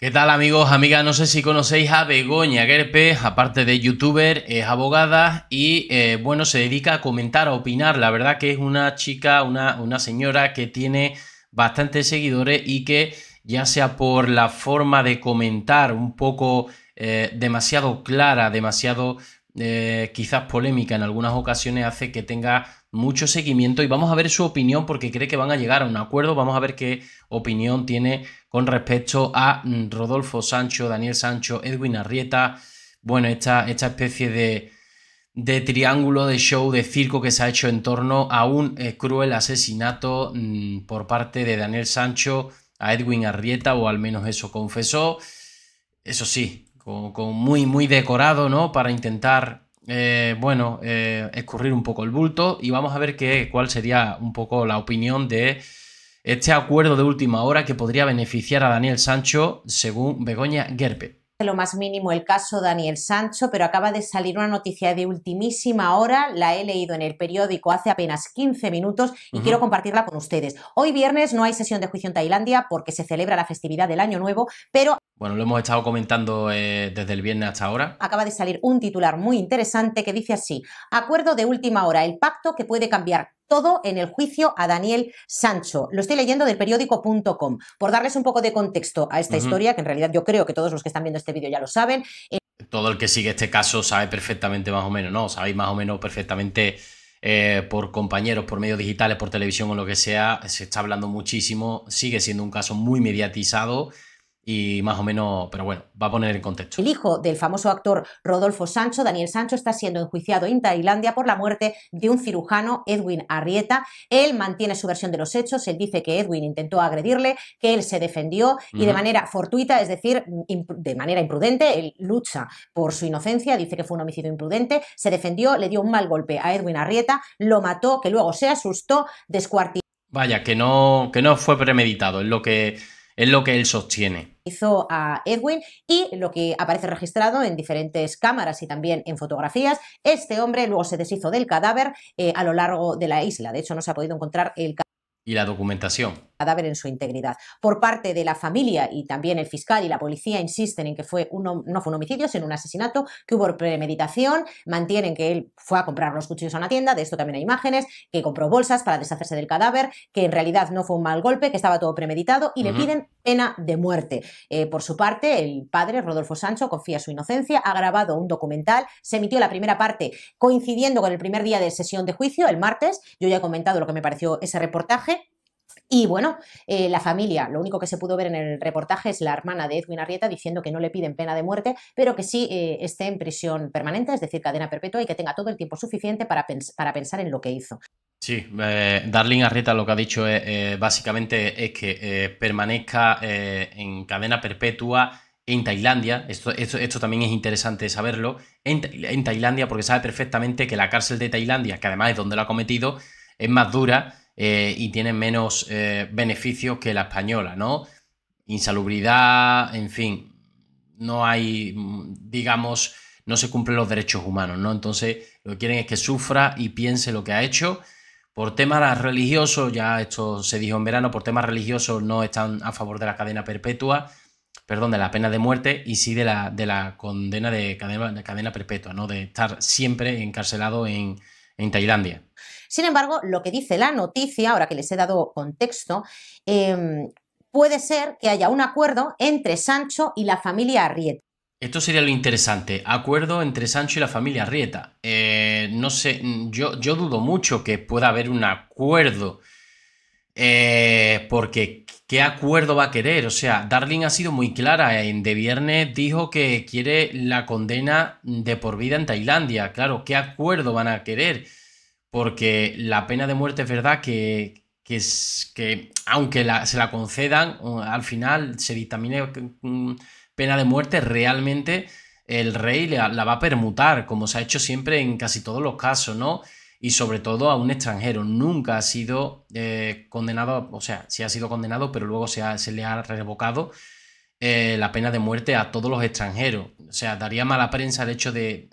¿Qué tal amigos, amigas? No sé si conocéis a Begoña Gerpe, aparte de youtuber, es abogada y eh, bueno, se dedica a comentar, a opinar. La verdad que es una chica, una, señora que tiene bastantes seguidores y que ya sea por la forma de comentar un poco eh, demasiado clara, demasiado eh, quizás polémica en algunas ocasiones, hace que tenga mucho seguimiento y vamos a ver su opinión porque cree que van a llegar a un acuerdo, vamos a ver qué opinión tiene con respecto a mm, Rodolfo Sancho, Daniel Sancho, Edwin Arrieta. Bueno, esta, esta especie de, triángulo de show, de circo que se ha hecho en torno a un eh, cruel asesinato mm, por parte de Daniel Sancho a Edwin Arrieta, o al menos eso confesó. Eso sí, con, muy, muy decorado, ¿no? Para intentar, eh, bueno, eh, escurrir un poco el bulto. Y vamos a ver qué, cuál sería un poco la opinión de este acuerdo de última hora que podría beneficiar a Daniel Sancho, según Begoña Gerpe. Lo más mínimo el caso Daniel Sancho, pero acaba de salir una noticia de ultimísima hora, la he leído en el periódico hace apenas 15 minutos y quiero compartirla con ustedes. Hoy viernes no hay sesión de juicio en Tailandia porque se celebra la festividad del Año Nuevo, pero bueno, lo hemos estado comentando eh, desde el viernes hasta ahora. Acaba de salir un titular muy interesante que dice así, acuerdo de última hora, el pacto que puede cambiar todo en el juicio a Daniel Sancho. Lo estoy leyendo del periódico.com. Por darles un poco de contexto a esta historia, que en realidad yo creo que todos los que están viendo este vídeo ya lo saben. Todo el que sigue este caso sabe perfectamente más o menos, ¿no? Sabéis más o menos perfectamente eh, por compañeros, por medios digitales, por televisión o lo que sea. Se está hablando muchísimo. Sigue siendo un caso muy mediatizado y más o menos, pero bueno, va a poner en contexto. El hijo del famoso actor Rodolfo Sancho, Daniel Sancho, está siendo enjuiciado en Tailandia por la muerte de un cirujano, Edwin Arrieta. Él mantiene su versión de los hechos, él dice que Edwin intentó agredirle, que él se defendió y de manera fortuita, es decir, de manera imprudente, él lucha por su inocencia, dice que fue un homicidio imprudente, se defendió, le dio un mal golpe a Edwin Arrieta, lo mató, que luego se asustó, descuartizó. Vaya, que no, que no fue premeditado, es lo que es lo que él sostiene. Hizo a Edwin y lo que aparece registrado en diferentes cámaras y también en fotografías. Este hombre luego se deshizo del cadáver eh, a lo largo de la isla. De hecho, no se ha podido encontrar el cadáver y la documentación. Cadáver en su integridad. Por parte de la familia y también el fiscal y la policía insisten en que fue no fue un homicidio, sino un asesinato, que hubo premeditación, mantienen que él fue a comprar los cuchillos a una tienda, de esto también hay imágenes, que compró bolsas para deshacerse del cadáver, que en realidad no fue un mal golpe, que estaba todo premeditado y le piden pena de muerte. Eh, por su parte, el padre, Rodolfo Sancho, confía su inocencia, ha grabado un documental, se emitió la primera parte coincidiendo con el primer día de sesión de juicio, el martes, yo ya he comentado lo que me pareció ese reportaje, y bueno, eh, la familia, lo único que se pudo ver en el reportaje es la hermana de Edwin Arrieta diciendo que no le piden pena de muerte, pero que sí eh, esté en prisión permanente, es decir, cadena perpetua, y que tenga todo el tiempo suficiente para, para pensar en lo que hizo. Sí, eh, Darlene Darling Arrieta lo que ha dicho básicamente es que permanezca en cadena perpetua en Tailandia, esto, esto, también es interesante saberlo, en, en Tailandia porque sabe perfectamente que la cárcel de Tailandia, que además es donde lo ha cometido, es más dura eh, y tiene menos eh, beneficios que la española, ¿no? Insalubridad, en fin, no hay, mm, digamos, no se cumplen los derechos humanos, ¿no? Entonces, lo que quieren es que sufra y piense lo que ha hecho. Por temas religiosos, ya esto se dijo en verano, por temas religiosos no están a favor de la cadena perpetua, perdón, de la pena de muerte y sí de la, de la condena de cadena, de cadena perpetua, ¿no? De estar siempre encarcelado en Tailandia. Sin embargo, lo que dice la noticia, ahora que les he dado contexto, em, puede ser que haya un acuerdo entre Sancho y la familia Arrieta. Esto sería lo interesante, acuerdo entre Sancho y la familia Arrieta. Eh, no sé, yo, yo, dudo mucho que pueda haber un acuerdo, eh, porque ¿qué acuerdo va a querer? O sea, Darling ha sido muy clara, en De Viernes dijo que quiere la condena de por vida en Tailandia, claro, ¿qué acuerdo van a querer? porque la pena de muerte es verdad que, aunque se la concedan, uh, al final se dictamine mm, pena de muerte, realmente el rey la, va a permutar, como se ha hecho siempre en casi todos los casos, ¿no? y sobre todo a un extranjero. Nunca ha sido eh, condenado, o sea, sí ha sido condenado, pero luego se, le ha revocado eh, la pena de muerte a todos los extranjeros. O sea, daría mala prensa el hecho de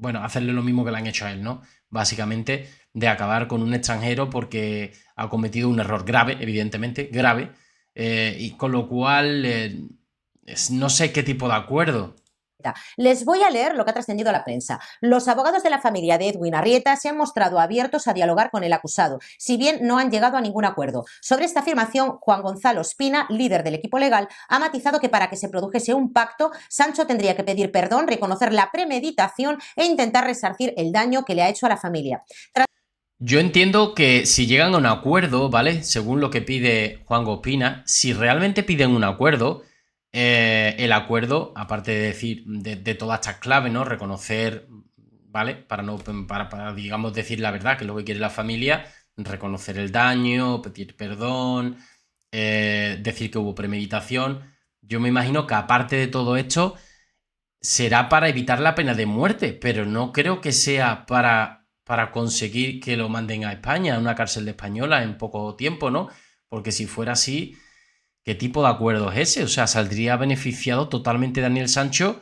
bueno, hacerle lo mismo que le han hecho a él, ¿no? Básicamente, de acabar con un extranjero porque ha cometido un error grave, evidentemente, grave, eh, y con lo cual eh, no sé qué tipo de acuerdo les voy a leer lo que ha trascendido a la prensa. Los abogados de la familia de Edwin Arrieta se han mostrado abiertos a dialogar con el acusado, si bien no han llegado a ningún acuerdo. Sobre esta afirmación, Juan Gonzalo Espina, líder del equipo legal, ha matizado que para que se produjese un pacto, Sancho tendría que pedir perdón, reconocer la premeditación e intentar resarcir el daño que le ha hecho a la familia. yo entiendo que si llegan a un acuerdo, ¿vale? Según lo que pide Juan Gospina, si realmente piden un acuerdo, eh, el acuerdo, aparte de decir de, todas estas claves, ¿no? Reconocer, ¿vale? Para no, para, digamos, decir la verdad, que es lo que quiere la familia, reconocer el daño, pedir perdón, eh, decir que hubo premeditación. Yo me imagino que aparte de todo esto, será para evitar la pena de muerte, pero no creo que sea para, para conseguir que lo manden a España, a una cárcel de española en poco tiempo, ¿no? Porque si fuera así, ¿Qué tipo de acuerdo es ese? O sea, saldría beneficiado totalmente Daniel Sancho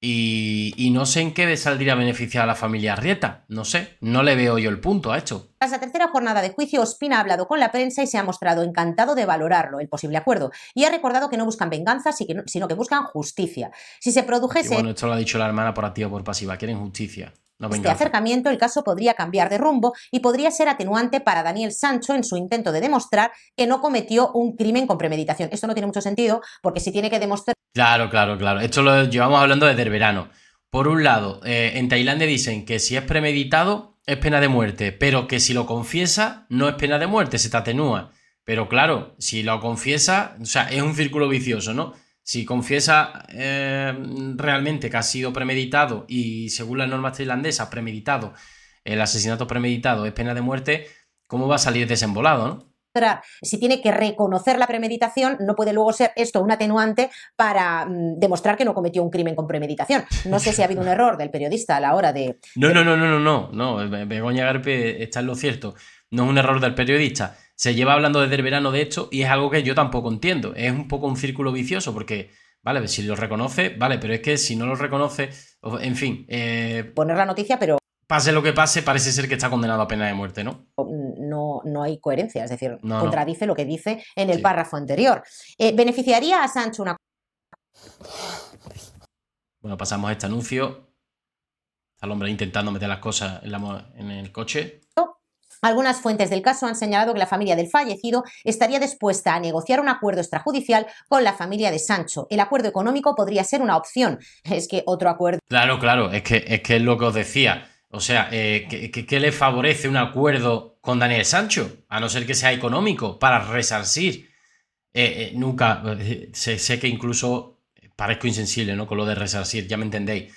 y, no sé en qué saldría beneficiada a la familia Arrieta. No sé, no le veo yo el punto a esto. Tras la tercera jornada de juicio, Ospina ha hablado con la prensa y se ha mostrado encantado de valorarlo, el posible acuerdo, y ha recordado que no buscan venganza, sino que buscan justicia. Si se produjese... bueno, esto lo ha dicho la hermana por activa por pasiva, quieren justicia. No este acercamiento, el caso podría cambiar de rumbo y podría ser atenuante para Daniel Sancho en su intento de demostrar que no cometió un crimen con premeditación. Esto no tiene mucho sentido porque si tiene que demostrar... Claro, claro, claro. Esto lo llevamos hablando desde el verano. Por un lado, eh, en Tailandia dicen que si es premeditado es pena de muerte, pero que si lo confiesa no es pena de muerte, se te atenúa. Pero claro, si lo confiesa, o sea, es un círculo vicioso, ¿no? Si confiesa eh, realmente que ha sido premeditado y según las normas tailandesas, premeditado, el asesinato premeditado es pena de muerte, ¿cómo va a salir desembolado? si tiene que reconocer la premeditación, no puede luego ser esto un atenuante para mm, demostrar que no cometió un crimen con premeditación. No sé si ha habido un error del periodista a la hora de. No, no, no, no, no, no. no. Begoña Garpe está en lo cierto. No es un error del periodista. Se lleva hablando desde el verano de esto y es algo que yo tampoco entiendo. Es un poco un círculo vicioso porque, vale, si lo reconoce, vale, pero es que si no lo reconoce, en fin. Eh, Poner la noticia, pero. Pase lo que pase, parece ser que está condenado a pena de muerte, ¿no? No, no hay coherencia, es decir, contradice lo que dice en el párrafo anterior. Eh, ¿Beneficiaría a Sancho una. Bueno, pasamos a este anuncio. Está el hombre intentando meter las cosas en, en el coche. Algunas fuentes del caso han señalado que la familia del fallecido estaría dispuesta a negociar un acuerdo extrajudicial con la familia de Sancho. El acuerdo económico podría ser una opción. Es que otro acuerdo. Claro, claro, es que es, que lo que os decía. O sea, eh, ¿qué, le favorece un acuerdo con Daniel Sancho? A no ser que sea económico, para resarcir. Eh, eh, nunca, sé, sé que incluso parezco insensible, ¿no? Con lo de resarcir, ya me entendéis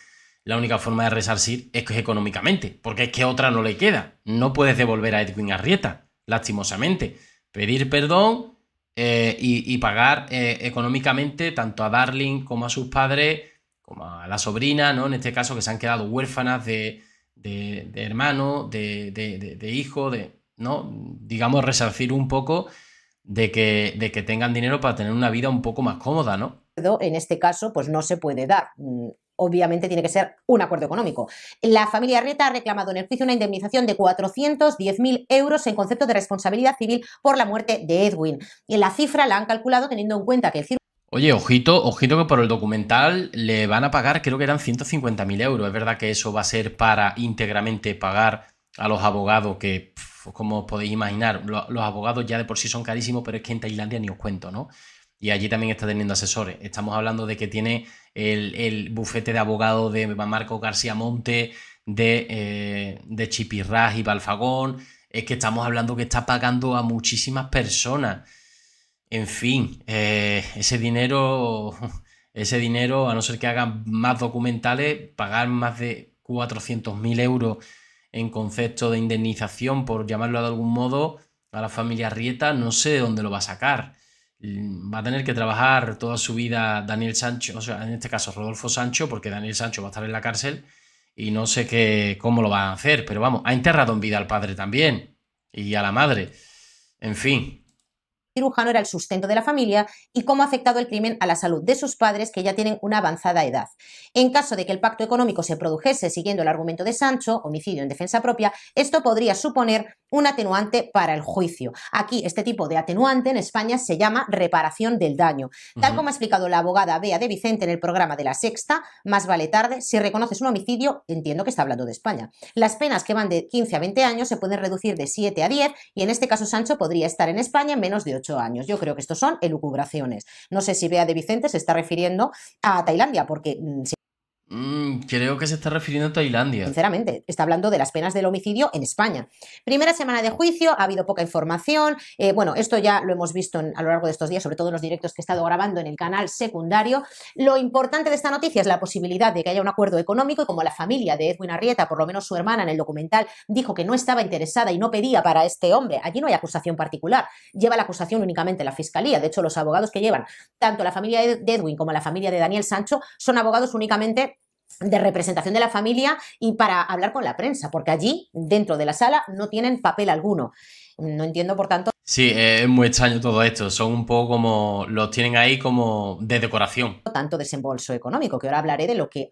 la única forma de resarcir es, que es económicamente, porque es que otra no le queda. No puedes devolver a Edwin Arrieta, lastimosamente. Pedir perdón eh, y, pagar eh, económicamente tanto a Darling como a sus padres, como a la sobrina, ¿no? En este caso, que se han quedado huérfanas de, hermano, de, de, hijo, de, ¿no? Digamos, resarcir un poco de que, de que tengan dinero para tener una vida un poco más cómoda, ¿no? En este caso, pues no se puede dar obviamente tiene que ser un acuerdo económico. La familia Rieta ha reclamado en el juicio una indemnización de 410.000 euros en concepto de responsabilidad civil por la muerte de Edwin. Y la cifra la han calculado teniendo en cuenta que el Oye, ojito, ojito que por el documental le van a pagar, creo que eran 150.000 euros. Es verdad que eso va a ser para íntegramente pagar a los abogados que, como podéis imaginar, los abogados ya de por sí son carísimos, pero es que en Tailandia ni os cuento, ¿no? Y allí también está teniendo asesores. Estamos hablando de que tiene el, bufete de abogado de Marco García Monte, de, eh, y Balfagón. Es que estamos hablando que está pagando a muchísimas personas. En fin, eh, ese dinero, ese dinero, a no ser que hagan más documentales, pagar más de 400.000 euros en concepto de indemnización, por llamarlo de algún modo, a la familia Rieta, no sé de dónde lo va a sacar va a tener que trabajar toda su vida Daniel Sancho, o sea, en este caso Rodolfo Sancho, porque Daniel Sancho va a estar en la cárcel y no sé qué, cómo lo va a hacer, pero vamos, ha enterrado en vida al padre también y a la madre. En fin. cirujano era el sustento de la familia y cómo ha afectado el crimen a la salud de sus padres que ya tienen una avanzada edad. En caso de que el pacto económico se produjese siguiendo el argumento de Sancho, homicidio en defensa propia, esto podría suponer un atenuante para el juicio. Aquí este tipo de atenuante en España se llama reparación del daño. Tal como ha explicado la abogada Bea de Vicente en el programa de la Sexta, más vale tarde, si reconoces un homicidio, entiendo que está hablando de España. Las penas que van de 15 a 20 años se pueden reducir de 7 a 10 y en este caso Sancho podría estar en España en menos de 8 años. Yo creo que estos son elucubraciones. No sé si Bea de Vicente se está refiriendo a Tailandia porque... Mm, Mm, creo que se está refiriendo a Tailandia. Sinceramente, está hablando de las penas del homicidio en España. Primera semana de juicio, ha habido poca información. Eh, bueno, esto ya lo hemos visto a lo largo de estos días, sobre todo en los directos que he estado grabando en el canal secundario. Lo importante de esta noticia es la posibilidad de que haya un acuerdo económico y como la familia de Edwin Arrieta, por lo menos su hermana en el documental, dijo que no estaba interesada y no pedía para este hombre, allí no hay acusación particular, lleva la acusación únicamente la fiscalía. De hecho, los abogados que llevan tanto la familia de Edwin como la familia de Daniel Sancho son abogados únicamente de representación de la familia y para hablar con la prensa, porque allí, dentro de la sala, no tienen papel alguno. No entiendo, por tanto. Sí, eh, es muy extraño todo esto. Son un poco como. Los tienen ahí como de decoración. Tanto desembolso económico, que ahora hablaré de lo que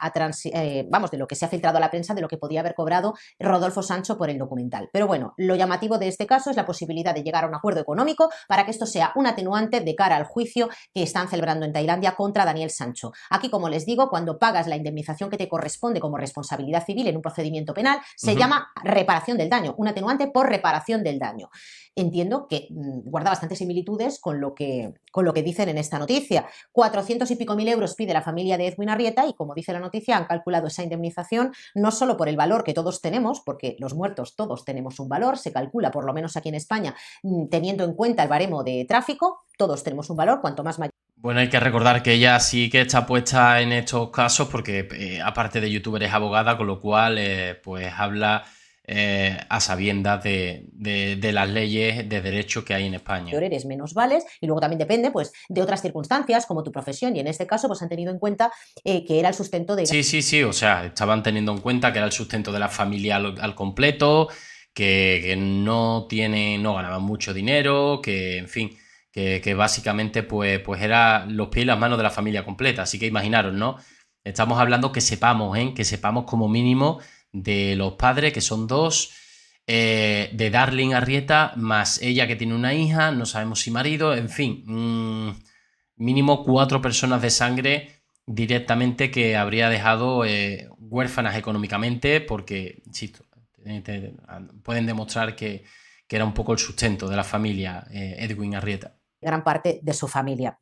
eh, vamos, de lo que se ha filtrado a la prensa, de lo que podía haber cobrado Rodolfo Sancho por el documental. Pero bueno, lo llamativo de este caso es la posibilidad de llegar a un acuerdo económico para que esto sea un atenuante de cara al juicio que están celebrando en Tailandia contra Daniel Sancho. Aquí, como les digo, cuando pagas la indemnización que te corresponde como responsabilidad civil en un procedimiento penal, se llama reparación del daño, un atenuante por reparación del daño entiendo que mm, guarda bastantes similitudes con lo que, con lo que dicen en esta noticia. 400 y pico mil euros pide la familia de Edwin Arrieta y, como dice la noticia, han calculado esa indemnización no solo por el valor que todos tenemos, porque los muertos todos tenemos un valor, se calcula por lo menos aquí en España, mm, teniendo en cuenta el baremo de tráfico, todos tenemos un valor, cuanto más mayor. Bueno, hay que recordar que ella sí que está puesta en estos casos porque eh, aparte de youtuber es abogada, con lo cual eh, pues habla eh, a sabiendas de, las leyes de derecho que hay en España. Eres menos vales y luego también depende pues, de otras circunstancias como tu profesión y en este caso pues, han tenido en cuenta eh, que era el sustento de... Sí, sí, sí, o sea, estaban teniendo en cuenta que era el sustento de la familia al, completo, que, no, tiene, no ganaban mucho dinero, que en fin... Que, básicamente pues, pues era los pies y las manos de la familia completa. Así que imaginaros, ¿no? Estamos hablando que sepamos, ¿eh? que sepamos como mínimo de los padres, que son dos, eh, de Darling Arrieta, más ella que tiene una hija, no sabemos si marido, en fin, mm, mínimo cuatro personas de sangre directamente que habría dejado eh, huérfanas económicamente, porque, insisto, pueden demostrar que, era un poco el sustento de la familia eh, Edwin Arrieta. Gran parte de su familia.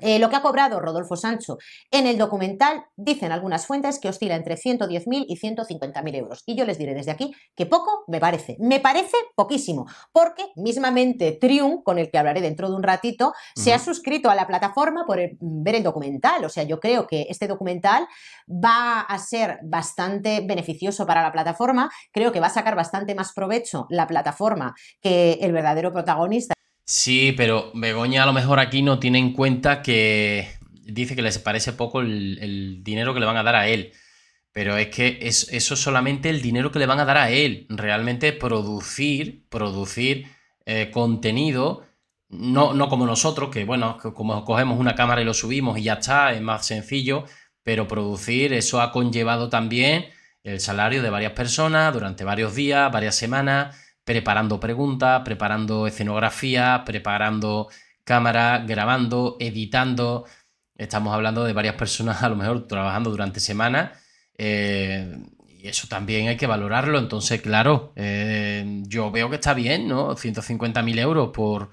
Eh, lo que ha cobrado Rodolfo Sancho en el documental, dicen algunas fuentes, que oscila entre 110.000 y 150.000 euros. Y yo les diré desde aquí que poco me parece. Me parece poquísimo, porque mismamente Trium, con el que hablaré dentro de un ratito, se ha suscrito a la plataforma por mm, ver el documental. O sea, yo creo que este documental va a ser bastante beneficioso para la plataforma. Creo que va a sacar bastante más provecho la plataforma que el verdadero protagonista Sí, pero Begoña a lo mejor aquí no tiene en cuenta que dice que les parece poco el, dinero que le van a dar a él. Pero es que eso es solamente el dinero que le van a dar a él. Realmente producir, producir eh, contenido, no, no como nosotros, que bueno, como cogemos una cámara y lo subimos y ya está, es más sencillo, pero producir, eso ha conllevado también el salario de varias personas durante varios días, varias semanas preparando preguntas, preparando escenografía, preparando cámara, grabando, editando. Estamos hablando de varias personas a lo mejor trabajando durante semanas. Eh, y eso también hay que valorarlo. Entonces, claro, eh, yo veo que está bien, ¿no? 150.000 euros por,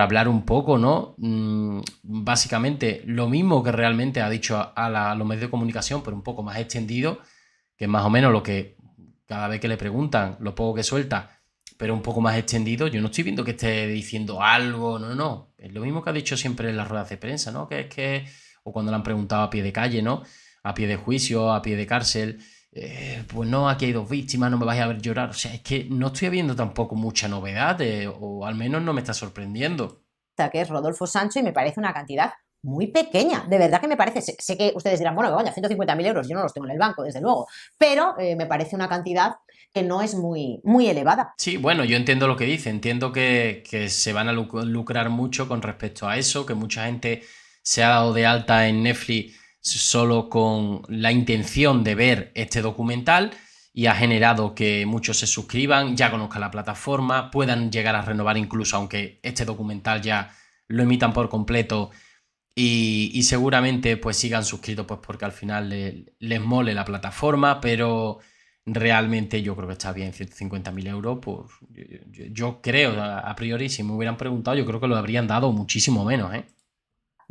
hablar un poco, ¿no? Mm, básicamente lo mismo que realmente ha dicho a, a, los medios de comunicación, pero un poco más extendido, que es más o menos lo que cada vez que le preguntan, lo poco que suelta, pero un poco más extendido, yo no estoy viendo que esté diciendo algo, no, no, es lo mismo que ha dicho siempre en las ruedas de prensa, ¿no? Que es que, o cuando le han preguntado a pie de calle, ¿no? A pie de juicio, a pie de cárcel, eh, pues no, aquí hay dos víctimas, no me vais a ver llorar, o sea, es que no estoy viendo tampoco mucha novedad, eh, o al menos no me está sorprendiendo. Que es Rodolfo Sancho y me parece una cantidad muy pequeña. De verdad que me parece, sé, que ustedes dirán, bueno, vaya, 150.000 euros, yo no los tengo en el banco, desde luego, pero eh, me parece una cantidad que no es muy, muy elevada. Sí, bueno, yo entiendo lo que dice, entiendo que, que se van a lucrar mucho con respecto a eso, que mucha gente se ha dado de alta en Netflix solo con la intención de ver este documental y ha generado que muchos se suscriban, ya conozcan la plataforma, puedan llegar a renovar incluso aunque este documental ya lo emitan por completo y, seguramente pues sigan suscritos pues porque al final les mole la plataforma, pero realmente yo creo que está bien 150.000 euros, pues yo, creo, a priori si me hubieran preguntado yo creo que lo habrían dado muchísimo menos, ¿eh?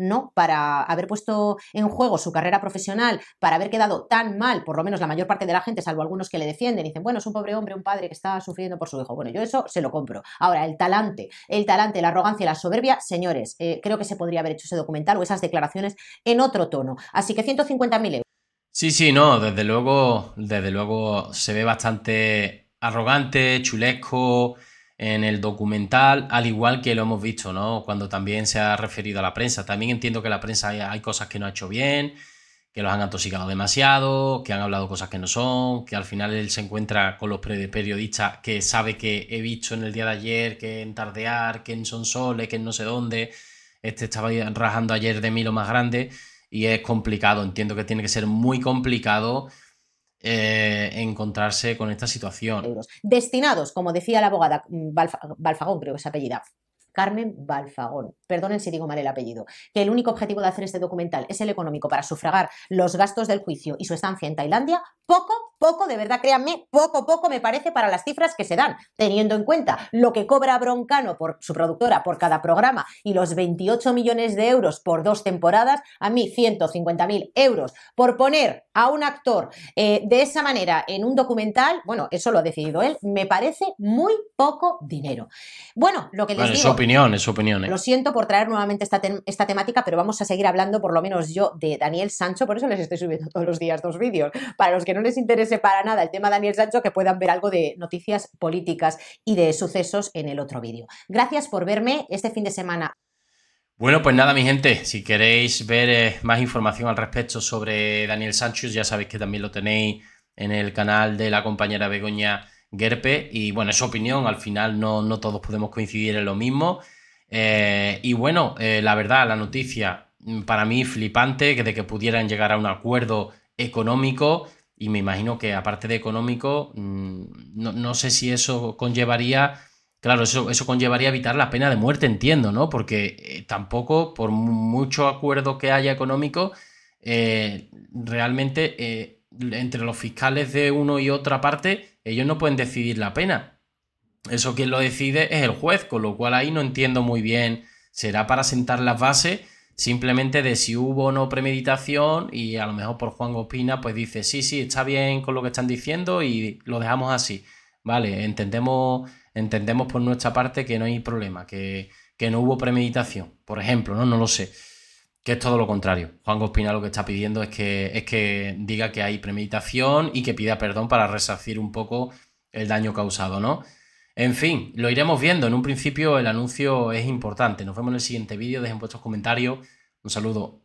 no para haber puesto en juego su carrera profesional, para haber quedado tan mal, por lo menos la mayor parte de la gente, salvo algunos que le defienden, dicen, bueno, es un pobre hombre, un padre que está sufriendo por su hijo. Bueno, yo eso se lo compro. Ahora, el talante, el talante, la arrogancia y la soberbia, señores, eh, creo que se podría haber hecho ese documental o esas declaraciones en otro tono. Así que 150.000 euros. Sí, sí, no, desde luego, desde luego se ve bastante arrogante, chulesco, en el documental, al igual que lo hemos visto, ¿no? Cuando también se ha referido a la prensa. También entiendo que la prensa hay, cosas que no ha hecho bien, que los han intoxicado demasiado, que han hablado cosas que no son, que al final él se encuentra con los periodistas que sabe que he visto en el día de ayer, que en Tardear, que en soles, que en no sé dónde, este estaba rajando ayer de mí lo más grande y es complicado, entiendo que tiene que ser muy complicado eh, encontrarse con esta situación. Destinados, como decía la abogada mm, Balfagón, creo que es apellida. Carmen Balfagón, perdonen si digo mal el apellido, que el único objetivo de hacer este documental es el económico para sufragar los gastos del juicio y su estancia en Tailandia, poco poco, de verdad, créanme, poco, poco me parece para las cifras que se dan, teniendo en cuenta lo que cobra Broncano por su productora por cada programa y los 28 millones de euros por dos temporadas, a mí 150.000 euros por poner a un actor eh, de esa manera en un documental, bueno, eso lo ha decidido él, me parece muy poco dinero. Bueno, lo que les digo... Es opinión, es opinión. ¿eh? Lo siento por traer nuevamente esta, esta temática, pero vamos a seguir hablando, por lo menos yo, de Daniel Sancho, por eso les estoy subiendo todos los días dos vídeos. Para los que no les interesa para nada el tema de Daniel Sancho, que puedan ver algo de noticias políticas y de sucesos en el otro vídeo. Gracias por verme este fin de semana. Bueno, pues nada, mi gente, si queréis ver eh, más información al respecto sobre Daniel Sancho, ya sabéis que también lo tenéis en el canal de la compañera Begoña Gerpe. Y bueno, es su opinión, al final no, no todos podemos coincidir en lo mismo. Eh, y bueno, eh, la verdad, la noticia mm, para mí flipante de que pudieran llegar a un acuerdo económico y me imagino que aparte de económico, mm, no, sé si eso conllevaría, claro, eso, eso, conllevaría evitar la pena de muerte, entiendo, ¿no? Porque eh, tampoco, por mucho acuerdo que haya económico, eh, realmente eh, entre los fiscales de uno y otra parte, ellos no pueden decidir la pena. Eso quien lo decide es el juez, con lo cual ahí no entiendo muy bien, será para sentar las bases simplemente de si hubo o no premeditación y a lo mejor por Juan Ospina pues dice, sí, sí, está bien con lo que están diciendo y lo dejamos así. Vale, entendemos, entendemos por nuestra parte que no hay problema, que, que no hubo premeditación, por ejemplo, ¿no? No lo sé. Que es todo lo contrario. Juan Gospina lo que está pidiendo es que, es que diga que hay premeditación y que pida perdón para resarcir un poco el daño causado, ¿no? En fin, lo iremos viendo. En un principio el anuncio es importante. Nos vemos en el siguiente vídeo. Dejen vuestros comentarios. Un saludo.